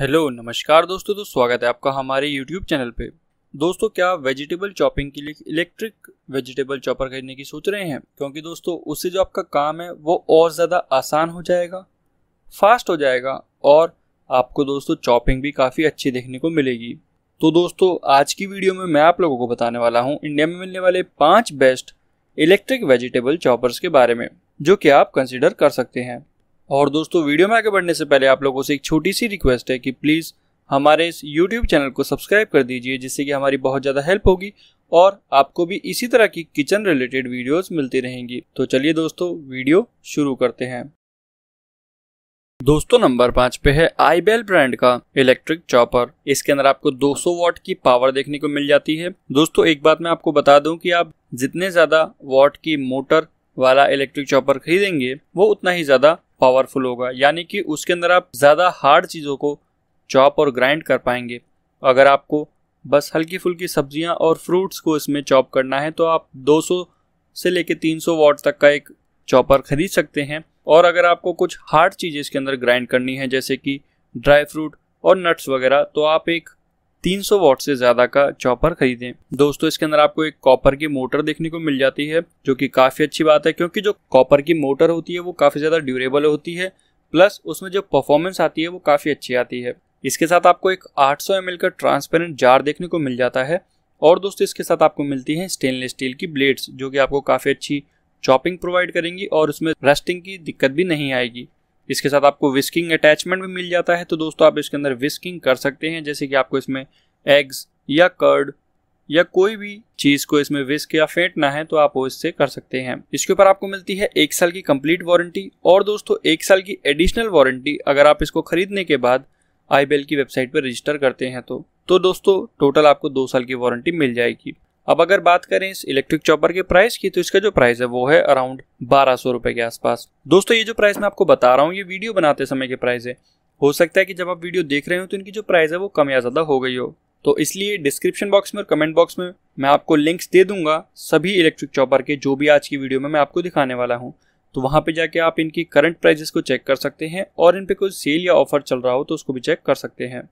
hello नमस्कार दोस्तों तो स्वागत है आपका हमारे यूट्यूब चैनल पे दोस्तों क्या वेजिटेबल चॉपिंग के लिए इलेक्ट्रिक वेजिटेबल चॉपर खरीदने की सोच रहे हैं क्योंकि दोस्तों उससे जो आपका काम है वो और ज़्यादा आसान हो जाएगा फास्ट हो जाएगा और आपको दोस्तों चॉपिंग भी काफ़ी अच्छी देखने को मिलेगी तो दोस्तों आज की वीडियो में मैं आप लोगों को बताने वाला हूँ इंडिया में मिलने वाले पाँच बेस्ट इलेक्ट्रिक वेजिटेबल चॉपर्स के बारे में जो कि आप कंसिडर कर सकते हैं और दोस्तों वीडियो में आगे बढ़ने से पहले आप लोगों से एक छोटी सी रिक्वेस्ट है कि प्लीज़ हमारे इस यूट्यूब चैनल को सब्सक्राइब कर दीजिए जिससे कि हमारी बहुत ज़्यादा हेल्प होगी और आपको भी इसी तरह की किचन रिलेटेड वीडियोस मिलती रहेंगी तो चलिए दोस्तों वीडियो शुरू करते हैं दोस्तों नंबर पाँच पे है आईबेल ब्रांड का इलेक्ट्रिक चॉपर इसके अंदर आपको 200 वॉट की पावर देखने को मिल जाती है दोस्तों एक बात मैं आपको बता दूं कि आप जितने ज़्यादा वॉट की मोटर वाला इलेक्ट्रिक चॉपर खरीदेंगे वो उतना ही ज़्यादा पावरफुल होगा यानी कि उसके अंदर आप ज़्यादा हार्ड चीज़ों को चॉप और ग्राइंड कर पाएंगे अगर आपको बस हल्की फुल्की सब्जियां और फ्रूट्स को इसमें चॉप करना है तो आप 200 से लेकर 300 वॉट तक का एक चॉपर खरीद सकते हैं और अगर आपको कुछ हार्ड चीज़ें इसके अंदर ग्राइंड करनी है जैसे कि ड्राई फ्रूट और नट्स वगैरह तो आप एक 300 वॉट से ज्यादा का चॉपर खरीदें दोस्तों इसके अंदर आपको एक कॉपर की मोटर देखने को मिल जाती है जो कि काफी अच्छी बात है क्योंकि जो कॉपर की मोटर होती है वो काफी ज्यादा ड्यूरेबल होती है प्लस उसमें जो परफॉर्मेंस आती है वो काफी अच्छी आती है इसके साथ आपको एक 800 सौ का ट्रांसपेरेंट जार देखने को मिल जाता है और दोस्तों इसके साथ आपको मिलती है स्टेनलेस स्टील की ब्लेड्स जो कि आपको काफ़ी अच्छी चॉपिंग प्रोवाइड करेंगी और उसमें रस्टिंग की दिक्कत भी नहीं आएगी इसके साथ आपको विस्किंग अटैचमेंट भी मिल जाता है तो दोस्तों आप इसके अंदर विस्किंग कर सकते हैं जैसे कि आपको इसमें एग्स या कर्ड या कोई भी चीज को इसमें विस्क या फेंटना है तो आप वो इससे कर सकते हैं इसके ऊपर आपको मिलती है एक साल की कंप्लीट वारंटी और दोस्तों एक साल की एडिशनल वारंटी अगर आप इसको खरीदने के बाद आई की वेबसाइट पर रजिस्टर करते हैं तो तो दोस्तों टोटल आपको दो साल की वारंटी मिल जाएगी अब अगर बात करें इस इलेक्ट्रिक चॉपर के प्राइस की तो इसका जो प्राइस है वो है अराउंड बारह सौ रुपए के आसपास दोस्तों ये जो प्राइस मैं आपको बता रहा हूँ ये वीडियो बनाते समय के प्राइस है हो सकता है कि जब आप वीडियो देख रहे हो तो इनकी जो प्राइस है वो कम या ज़्यादा हो गई हो तो इसलिए डिस्क्रिप्शन बॉक्स में और कमेंट बॉक्स में मैं आपको लिंक्स दे दूंगा सभी इलेक्ट्रिक चॉपर के जो भी आज की वीडियो में मैं आपको दिखाने वाला हूँ तो वहां पे जाके आप इनकी करंट प्राइजेस को चेक कर सकते हैं और इन पे कोई सेल या ऑफर चल रहा हो तो उसको भी चेक कर सकते हैं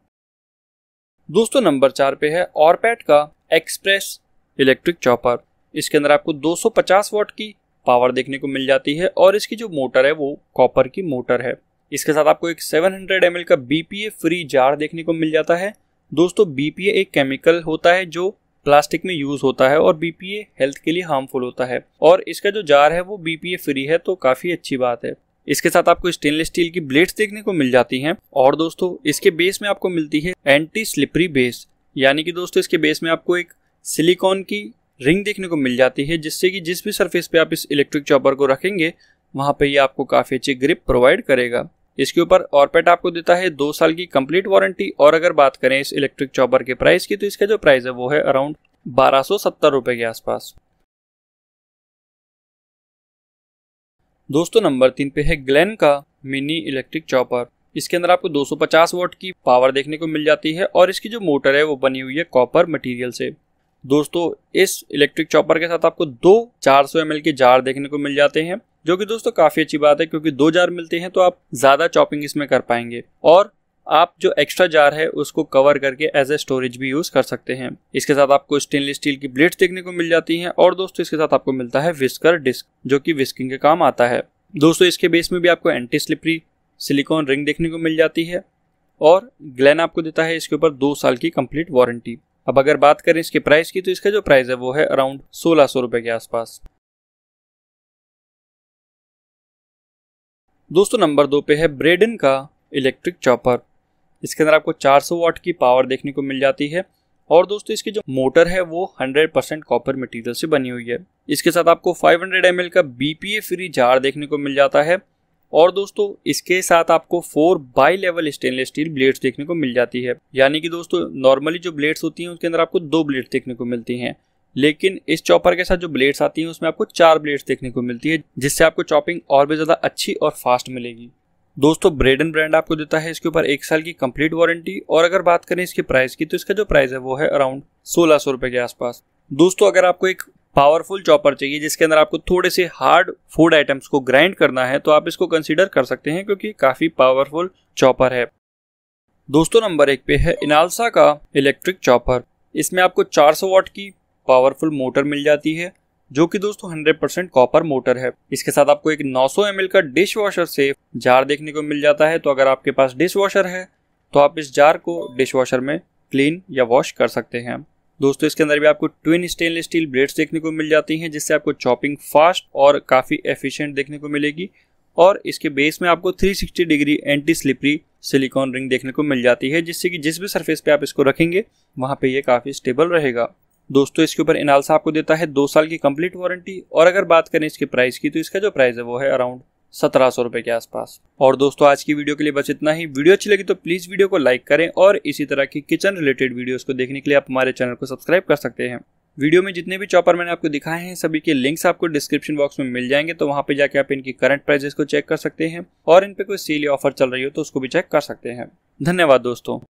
दोस्तों नंबर चार पे है ऑरपैट का एक्सप्रेस इलेक्ट्रिक चॉपर इसके अंदर आपको 250 वॉट की पावर देखने को मिल जाती है और इसकी जो मोटर है वो कॉपर की मोटर है इसके साथ आपको एक 700 हंड्रेड का बीपीए फ्री जार देखने को मिल जाता है दोस्तों बीपीए एक केमिकल होता है जो प्लास्टिक में यूज होता है और बीपीए हेल्थ के लिए हार्मफुल होता है और इसका जो जार है वो बीपीए फ्री है तो काफी अच्छी बात है इसके साथ आपको स्टेनलेस स्टील की ब्लेड्स देखने को मिल जाती हैं और दोस्तों इसके बेस में आपको मिलती है एंटी स्लिपरी बेस यानी कि दोस्तों इसके बेस में आपको एक सिलिकॉन की रिंग देखने को मिल जाती है जिससे कि जिस भी सरफेस पे आप इस इलेक्ट्रिक चॉपर को रखेंगे वहाँ पे ये आपको काफ़ी अच्छी ग्रिप प्रोवाइड करेगा इसके ऊपर ऑरपेट आपको देता है दो साल की कंप्लीट वारंटी और अगर बात करें इस इलेक्ट्रिक चॉपर के प्राइस की तो इसका जो प्राइस है वो है अराउंड बारह सौ के आसपास दोस्तों नंबर तीन पे है ग्लैन का मिनी इलेक्ट्रिक चॉपर इसके अंदर आपको 250 वॉट की पावर देखने को मिल जाती है और इसकी जो मोटर है वो बनी हुई है कॉपर मटेरियल से दोस्तों इस इलेक्ट्रिक चॉपर के साथ आपको दो 400 सौ के जार देखने को मिल जाते हैं जो कि दोस्तों काफ़ी अच्छी बात है क्योंकि दो जार मिलते हैं तो आप ज़्यादा चॉपिंग इसमें कर पाएंगे और आप जो एक्स्ट्रा जार है उसको कवर करके एज ए स्टोरेज भी यूज कर सकते हैं इसके साथ आपको स्टेनलेस स्टील की ब्लेड्स देखने को मिल जाती हैं और दोस्तों इसके साथ आपको मिलता है विस्कर डिस्क जो कि विस्किंग के काम आता है दोस्तों इसके बेस में भी आपको एंटी स्लिपरी सिलिकॉन रिंग देखने को मिल जाती है और ग्लैन आपको देता है इसके ऊपर दो साल की कंप्लीट वारंटी अब अगर बात करें इसके प्राइस की तो इसका जो प्राइस है वो है अराउंड सोलह सौ रुपये के आसपास दोस्तों नंबर दो पे है ब्रेडन का इलेक्ट्रिक चॉपर इसके अंदर आपको 400 वाट की पावर देखने को मिल जाती है और दोस्तों इसकी जो मोटर है वो 100% परसेंट कॉपर मटेरियल से बनी हुई है इसके साथ आपको 500 ml का बीपीए फ्री जार देखने को मिल जाता है और दोस्तों इसके साथ आपको four by level stainless steel blades देखने को मिल जाती है यानी कि दोस्तों नॉर्मली जो ब्लेड्स होती हैं उसके अंदर आपको दो ब्लेड्स देखने को मिलती हैं लेकिन इस चॉपर के साथ जो ब्लेड्स आती हैं उसमें आपको चार ब्लेड्स देखने को मिलती है जिससे आपको चॉपिंग और भी ज़्यादा अच्छी और फास्ट मिलेगी दोस्तों ब्रेडन ब्रांड आपको देता है इसके ऊपर एक साल की कंप्लीट वारंटी और अगर बात करें इसके प्राइस की तो इसका जो प्राइस है वो है अराउंड सोलह सौ रुपए के आसपास दोस्तों अगर आपको एक पावरफुल चॉपर चाहिए जिसके अंदर आपको थोड़े से हार्ड फूड आइटम्स को ग्राइंड करना है तो आप इसको कंसिडर कर सकते हैं क्योंकि काफ़ी पावरफुल चॉपर है दोस्तों नंबर एक पे है इनालसा का इलेक्ट्रिक चॉपर इसमें आपको 400 वाट की पावरफुल मोटर मिल जाती है जो कि दोस्तों 100% कॉपर मोटर है इसके साथ आपको एक 900 एम का डिश वॉशर से जार देखने को मिल जाता है तो अगर आपके पास डिश वॉशर है तो आप इस जार को डिश वॉशर में क्लीन या वॉश कर सकते हैं दोस्तों इसके अंदर भी आपको ट्विन स्टेनलेस स्टील ब्लेड्स देखने को मिल जाती हैं जिससे आपको चॉपिंग फास्ट और काफ़ी एफिशिएंट देखने को मिलेगी और इसके बेस में आपको 360 degree anti slippery silicone ring देखने को मिल जाती है जिससे कि जिस भी सरफेस पे आप इसको रखेंगे वहाँ पे ये काफ़ी स्टेबल रहेगा दोस्तों इसके ऊपर इनालसा आपको देता है दो साल की कंप्लीट वारंटी और अगर बात करें इसके प्राइस की तो इसका जो प्राइस है वो है अराउंड सत्रह सौ रुपए के आसपास और दोस्तों आज की वीडियो के लिए बस इतना ही वीडियो अच्छी लगी तो प्लीज वीडियो को लाइक करें और इसी तरह की किचन रिलेटेड वीडियो को देखने के लिए आप हमारे चैनल को सब्सक्राइब कर सकते हैं वीडियो में जितने भी चॉपर मैंने आपको दिखाए हैं सभी के लिंक्स आपको डिस्क्रिप्शन बॉक्स में मिल जाएंगे तो वहां पे जाके आप इनकी करंट प्राइजेस को चेक कर सकते हैं और इन पे कोई सेल या ऑफर चल रही हो तो उसको भी चेक कर सकते हैं धन्यवाद दोस्तों